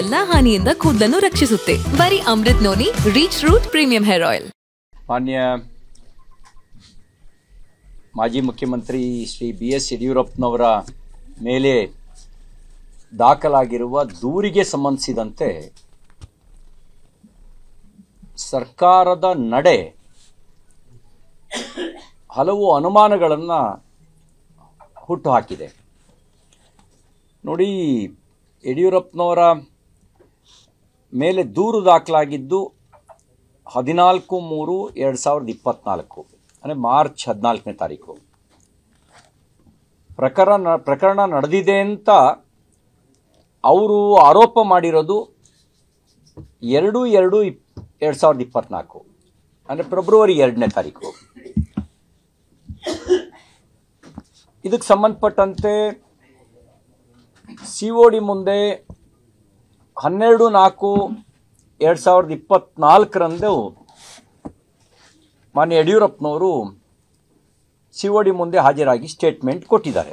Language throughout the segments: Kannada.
ಎಲ್ಲಾ ಹಾನಿಯಿಂದ ಕೂದಲನ್ನು ರಕ್ಷಿಸುತ್ತೆ ಬರೀ Amrut noni reach root premium hair oil ಮಾನ್ಯ ಮಾಜಿ ಮುಖ್ಯಮಂತ್ರಿ ಶ್ರೀ ಬಿ ಎಸ್ ಯಡಿಯೂರಪ್ಪನವರ ಮೇಲೆ ದಾಖಲಾಗಿರುವ ದೂರಿಗೆ ಸಂಬಂಧಿಸಿದಂತೆ ಸರ್ಕಾರದ ನಡೆ ಹಲವು ಅನುಮಾನಗಳನ್ನು ಹುಟ್ಟುಹಾಕಿದೆ ನೋಡಿ ಯಡಿಯೂರಪ್ಪನವರ ಮೇಲೆ ದೂರು ದಾಖಲಾಗಿದ್ದು ಹದಿನಾಲ್ಕು ಮೂರು ಎರಡು ಸಾವಿರದ ಇಪ್ಪತ್ನಾಲ್ಕು ಅಂದರೆ ಮಾರ್ಚ್ ಹದಿನಾಲ್ಕನೇ ತಾರೀಕು ಪ್ರಕರಣ ಪ್ರಕರಣ ನಡೆದಿದೆ ಅಂತ ಅವರು ಆರೋಪ ಮಾಡಿರೋದು ಎರಡು ಎರಡು ಇಪ್ ಎರಡು ಸಾವಿರದ ಇಪ್ಪತ್ತ್ನಾಲ್ಕು ಅಂದರೆ ಫೆಬ್ರವರಿ ಎರಡನೇ ತಾರೀಕು ಇದಕ್ಕೆ ಸಂಬಂಧಪಟ್ಟಂತೆ ಸಿ ಒ ಡಿ ಮುಂದೆ ಹನ್ನೆರಡು ನಾಲ್ಕು ಎರಡು ಸಾವಿರದ ಇಪ್ಪತ್ತ್ನಾಲ್ಕರಂದು ಮಾನ್ಯ ಯಡಿಯೂರಪ್ಪನವರು ಸಿಒಡಿ ಮುಂದೆ ಹಾಜರಾಗಿ ಸ್ಟೇಟ್ಮೆಂಟ್ ಕೊಟ್ಟಿದ್ದಾರೆ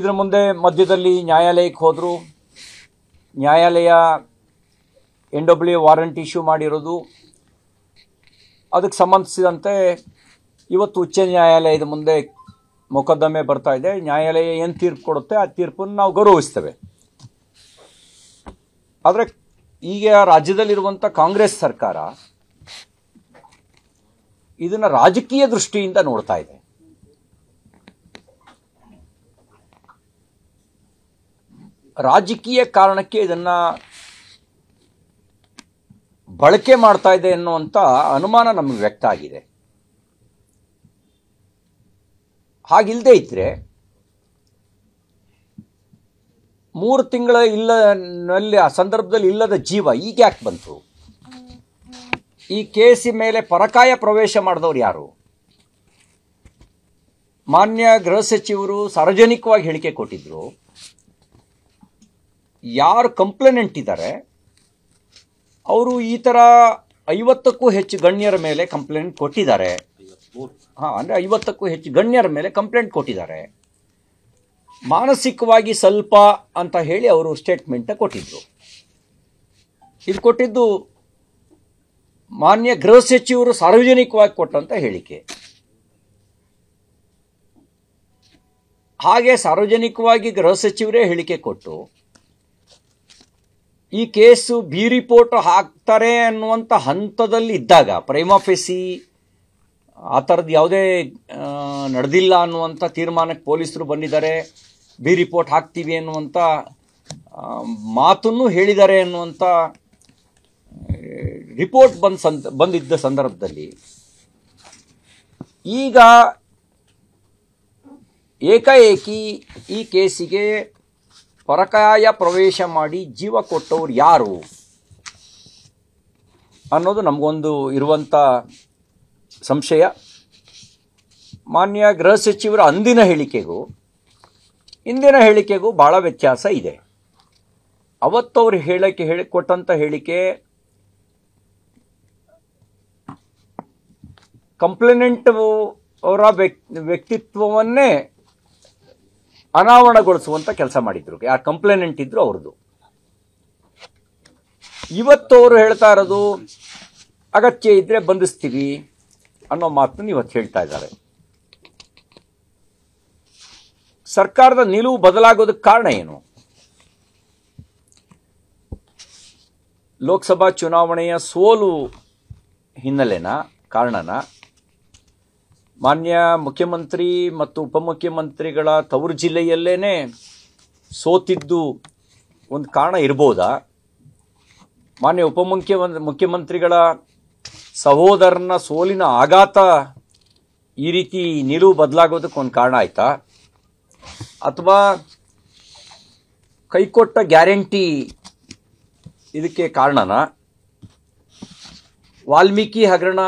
ಇದರ ಮುಂದೆ ಮಧ್ಯದಲ್ಲಿ ನ್ಯಾಯಾಲಯಕ್ಕೆ ಹೋದರು ನ್ಯಾಯಾಲಯ ಎನ್ ಡಬ್ಲ್ಯೂ ವಾರಂಟ್ ಇಶ್ಯೂ ಮಾಡಿರೋದು ಅದಕ್ಕೆ ಸಂಬಂಧಿಸಿದಂತೆ ಇವತ್ತು ಉಚ್ಚ ನ್ಯಾಯಾಲಯದ ಮುಂದೆ ಮೊಕದ್ದಮೆ ಬರ್ತಾ ಇದೆ ನ್ಯಾಯಾಲಯ ಏನು ತೀರ್ಪು ಕೊಡುತ್ತೆ ಆ ತೀರ್ಪನ್ನು ನಾವು ಗೌರವಿಸ್ತೇವೆ ಆದರೆ ಈಗ ರಾಜ್ಯದಲ್ಲಿರುವಂಥ ಕಾಂಗ್ರೆಸ್ ಸರ್ಕಾರ ಇದನ್ನು ರಾಜಕೀಯ ದೃಷ್ಟಿಯಿಂದ ನೋಡ್ತಾ ಇದೆ ರಾಜಕೀಯ ಕಾರಣಕ್ಕೆ ಇದನ್ನು ಬಳಕೆ ಮಾಡ್ತಾ ಇದೆ ಎನ್ನುವಂಥ ಅನುಮಾನ ನಮಗೆ ವ್ಯಕ್ತ ಆಗಿದೆ ಹಾಗಿಲ್ಲದೆ ಇದ್ರೆ ಮೂರು ತಿಂಗಳ ಇಲ್ಲ ಆ ಸಂದರ್ಭದಲ್ಲಿ ಇಲ್ಲದ ಜೀವ ಈಗ ಯಾಕೆ ಬಂತು ಈ ಕೇಸಿ ಮೇಲೆ ಪರಕಾಯ ಪ್ರವೇಶ ಮಾಡಿದವರು ಯಾರು ಮಾನ್ಯ ಗೃಹ ಸಚಿವರು ಸಾರ್ವಜನಿಕವಾಗಿ ಹೇಳಿಕೆ ಕೊಟ್ಟಿದ್ರು ಯಾರು ಕಂಪ್ಲೇನೆಂಟ್ ಇದ್ದಾರೆ ಅವರು ಈ ಥರ ಐವತ್ತಕ್ಕೂ ಹೆಚ್ಚು ಗಣ್ಯರ ಮೇಲೆ ಕಂಪ್ಲೇಂಟ್ ಕೊಟ್ಟಿದ್ದಾರೆ ಹಾ ಅಂದರೆ ಐವತ್ತಕ್ಕೂ ಹೆಚ್ಚು ಗಣ್ಯರ ಮೇಲೆ ಕಂಪ್ಲೇಂಟ್ ಕೊಟ್ಟಿದ್ದಾರೆ ಮಾನಸಿಕವಾಗಿ ಸ್ವಲ್ಪ ಅಂತ ಹೇಳಿ ಅವರು ಸ್ಟೇಟ್ಮೆಂಟ್ ಕೊಟ್ಟಿದ್ದರು ಇದು ಕೊಟ್ಟಿದ್ದು ಮಾನ್ಯ ಗೃಹ ಸಚಿವರು ಸಾರ್ವಜನಿಕವಾಗಿ ಕೊಟ್ಟಂತ ಹೇಳಿಕೆ ಹಾಗೆ ಸಾರ್ವಜನಿಕವಾಗಿ ಗೃಹ ಸಚಿವರೇ ಹೇಳಿಕೆ ಕೊಟ್ಟು ಈ ಕೇಸು ಬಿ ರಿಪೋರ್ಟ್ ಹಾಕ್ತಾರೆ ಅನ್ನುವಂಥ ಹಂತದಲ್ಲಿ ಇದ್ದಾಗ ಪ್ರೈಮಾಫೆಸಿ ಆ ಥರದ್ದು ಯಾವುದೇ ನಡೆದಿಲ್ಲ ಅನ್ನುವಂಥ ತೀರ್ಮಾನಕ್ಕೆ ಪೊಲೀಸರು ಬಂದಿದ್ದಾರೆ ಬಿ ರಿಪೋರ್ಟ್ ಹಾಕ್ತೀವಿ ಅನ್ನುವಂಥ ಮಾತನ್ನು ಹೇಳಿದ್ದಾರೆ ಅನ್ನುವಂಥ ರಿಪೋರ್ಟ್ ಬಂದ ಸಂದ ಬಂದಿದ್ದ ಸಂದರ್ಭದಲ್ಲಿ ಈಗ ಏಕಾಏಕಿ ಈ ಕೇಸಿಗೆ ಪರಕಾಯ ಪ್ರವೇಶ ಮಾಡಿ ಜೀವ ಕೊಟ್ಟವ್ರು ಯಾರು ಅನ್ನೋದು ನಮಗೊಂದು ಇರುವಂಥ ಸಂಶಯ ಮಾನ್ಯ ಗೃಹ ಸಚಿವರ ಅಂದಿನ ಹೇಳಿಕೆಗೂ ಇಂದಿನ ಹೇಳಿಕೆಗೂ ಭಾಳ ವ್ಯತ್ಯಾಸ ಇದೆ ಅವತ್ತವ್ರು ಹೇಳಕ್ಕೆ ಹೇಳಿ ಕೊಟ್ಟಂಥ ಹೇಳಿಕೆ ಕಂಪ್ಲೇನೆಂಟ್ ಅವರ ವ್ಯಕ್ತಿತ್ವವನ್ನೇ ಅನಾವರಣಗೊಳಿಸುವಂಥ ಕೆಲಸ ಮಾಡಿದ್ರು ಯಾರು ಕಂಪ್ಲೇನೆಂಟ್ ಇದ್ರು ಅವ್ರದ್ದು ಇವತ್ತು ಅವರು ಹೇಳ್ತಾ ಇರೋದು ಅಗತ್ಯ ಇದ್ರೆ ಬಂಧಿಸ್ತೀವಿ ಅನ್ನೋ ಮಾತನ್ನು ಇವತ್ತು ಹೇಳ್ತಾ ಇದ್ದಾರೆ ಸರ್ಕಾರದ ನಿಲುವು ಬದಲಾಗೋದಕ್ಕೆ ಕಾರಣ ಏನು ಲೋಕಸಭಾ ಚುನಾವಣೆಯ ಸೋಲು ಹಿನ್ನೆಲೆನ ಕಾರಣನ ಮಾನ್ಯ ಮುಖ್ಯಮಂತ್ರಿ ಮತ್ತು ಉಪಮುಖ್ಯಮಂತ್ರಿಗಳ ತವರು ಜಿಲ್ಲೆಯಲ್ಲೇ ಸೋತಿದ್ದು ಒಂದು ಕಾರಣ ಇರ್ಬೋದಾ ಮಾನ್ಯ ಮುಖ್ಯಮಂತ್ರಿಗಳ ಸಹೋದರನ ಸೋಲಿನ ಆಘಾತ ಈ ರೀತಿ ನಿಲುವು ಬದಲಾಗೋದಕ್ಕೆ ಒಂದು ಕಾರಣ ಆಯ್ತಾ ಅಥವಾ ಕೈಕೊಟ್ಟ ಗ್ಯಾರಂಟಿ ಇದಕ್ಕೆ ಕಾರಣನ ವಾಲ್ಮೀಕಿ ಹಗರಣ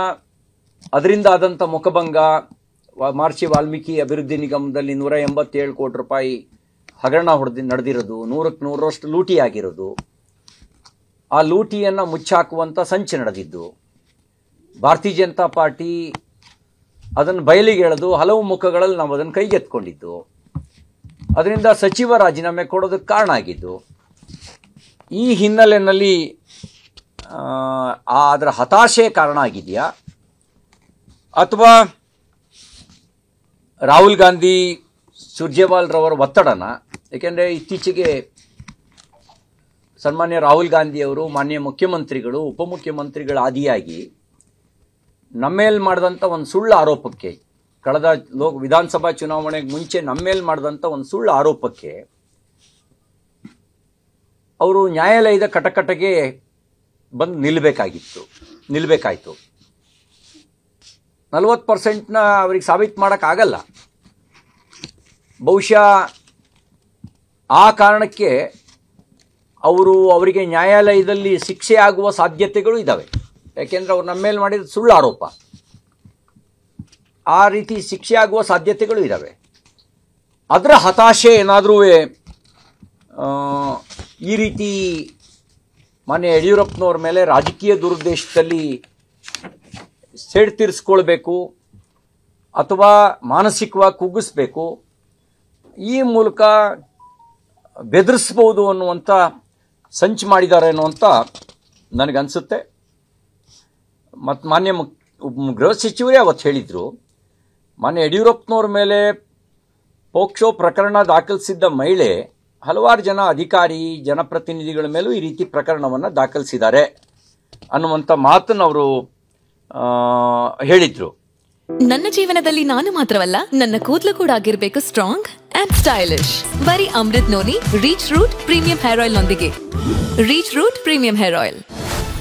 ಅದರಿಂದ ಆದಂಥ ಮುಖಭಂಗ ಮಾರ್ಚಿ ವಾಲ್ಮೀಕಿ ಅಭಿವೃದ್ಧಿ ನಿಗಮದಲ್ಲಿ ನೂರ ಎಂಬತ್ತೇಳು ಕೋಟಿ ರೂಪಾಯಿ ಹಗರಣ ಹೊಡೆದಿ ನಡೆದಿರೋದು ನೂರಕ್ಕೆ ನೂರರಷ್ಟು ಲೂಟಿಯಾಗಿರೋದು ಆ ಲೂಟಿಯನ್ನು ಮುಚ್ಚಾಕುವಂಥ ಸಂಚು ನಡೆದಿದ್ದು ಭಾರತೀಯ ಜನತಾ ಪಾರ್ಟಿ ಅದನ್ನು ಬಯಲಿಗೆ ಎಳೆದು ಹಲವು ಮುಖಗಳಲ್ಲಿ ನಾವು ಅದನ್ನು ಕೈಗೆತ್ಕೊಂಡಿದ್ದು ಅದರಿಂದ ಸಚಿವ ರಾಜೀನಾಮೆ ಕೊಡೋದಕ್ಕೆ ಕಾರಣ ಆಗಿದ್ದು ಈ ಹಿನ್ನೆಲೆಯಲ್ಲಿ ಅದರ ಹತಾಶೆ ಕಾರಣ ಆಗಿದೆಯಾ ಅಥವಾ ರಾಹುಲ್ ಗಾಂಧಿ ಸುರ್ಜೇವಾಲ್ರವರ ಒತ್ತಡನ ಏಕೆಂದರೆ ಇತ್ತೀಚೆಗೆ ಸನ್ಮಾನ್ಯ ರಾಹುಲ್ ಗಾಂಧಿಯವರು ಮಾನ್ಯ ಮುಖ್ಯಮಂತ್ರಿಗಳು ಉಪಮುಖ್ಯಮಂತ್ರಿಗಳ ಆದಿಯಾಗಿ ನಮ್ಮೇಲೆ ಮಾಡಿದಂಥ ಒಂದು ಸುಳ್ಳು ಆರೋಪಕ್ಕೆ ಕಳೆದ ಲೋಕ ವಿಧಾನಸಭಾ ಚುನಾವಣೆಗೆ ಮುಂಚೆ ನಮ್ಮೇಲೆ ಮಾಡಿದಂಥ ಒಂದು ಸುಳ್ಳು ಆರೋಪಕ್ಕೆ ಅವರು ನ್ಯಾಯಾಲಯದ ಕಟಕಟಗೆ ಬಂದು ನಿಲ್ಲಬೇಕಾಗಿತ್ತು ನಿಲ್ಲಬೇಕಾಯಿತು ನಲ್ವತ್ತು ಪರ್ಸೆಂಟ್ನ ಅವ್ರಿಗೆ ಸಾಬೀತು ಮಾಡೋಕ್ಕಾಗಲ್ಲ ಬಹುಶಃ ಆ ಕಾರಣಕ್ಕೆ ಅವರು ಅವರಿಗೆ ನ್ಯಾಯಾಲಯದಲ್ಲಿ ಶಿಕ್ಷೆ ಆಗುವ ಸಾಧ್ಯತೆಗಳು ಇದ್ದಾವೆ ಯಾಕೆಂದರೆ ಅವ್ರು ನಮ್ಮ ಮೇಲೆ ಮಾಡಿದ ಸುಳ್ಳು ಆರೋಪ ಆ ರೀತಿ ಶಿಕ್ಷೆ ಆಗುವ ಸಾಧ್ಯತೆಗಳು ಇದ್ದಾವೆ ಅದರ ಹತಾಶೆ ಏನಾದರೂ ಈ ರೀತಿ ಮಾನ್ಯ ಯಡಿಯೂರಪ್ಪನವ್ರ ಮೇಲೆ ರಾಜಕೀಯ ದುರುದ್ದೇಶದಲ್ಲಿ ಸೇಡ್ ತೀರಿಸ್ಕೊಳ್ಬೇಕು ಅಥವಾ ಮಾನಸಿಕವಾಗಿ ಕುಗ್ಗಿಸ್ಬೇಕು ಈ ಮೂಲಕ ಬೆದರಿಸ್ಬೋದು ಅನ್ನುವಂಥ ಸಂಚು ಮಾಡಿದ್ದಾರೆ ಅನ್ನುವಂಥ ನನಗನ್ಸುತ್ತೆ ಮತ್ತು ಮಾನ್ಯ ಗೃಹ ಸಚಿವರೇ ಅವತ್ತು ಹೇಳಿದರು ಮಾನ್ಯ ಯಡಿಯೂರಪ್ಪನವ್ರ ಮೇಲೆ ಪೋಕ್ಸೋ ಪ್ರಕರಣ ದಾಖಲಿಸಿದ್ದ ಮಹಿಳೆ ಹಲವಾರು ಜನ ಅಧಿಕಾರಿ ಜನಪ್ರತಿನಿಧಿಗಳ ಮೇಲೂ ಈ ರೀತಿ ಪ್ರಕರಣವನ್ನು ದಾಖಲಿಸಿದ್ದಾರೆ ಅನ್ನುವಂಥ ಮಾತನ್ನು ಅವರು ಹೇಳಿದರು ನನ್ನ ಜೀವನದಲ್ಲಿ ನಾನು ಮಾತ್ರವಲ್ಲ ನನ್ನ ಕೂದಲು ಕೂಡ ಆಗಿರ್ಬೇಕು ಸ್ಟ್ರಾಂಗ್ ಅಂಡ್ ಸ್ಟೈಲಿಶ್ ಬರೀ Amrut noni reach root premium hair oil ನೊಂದಿಗೆ reach root premium hair oil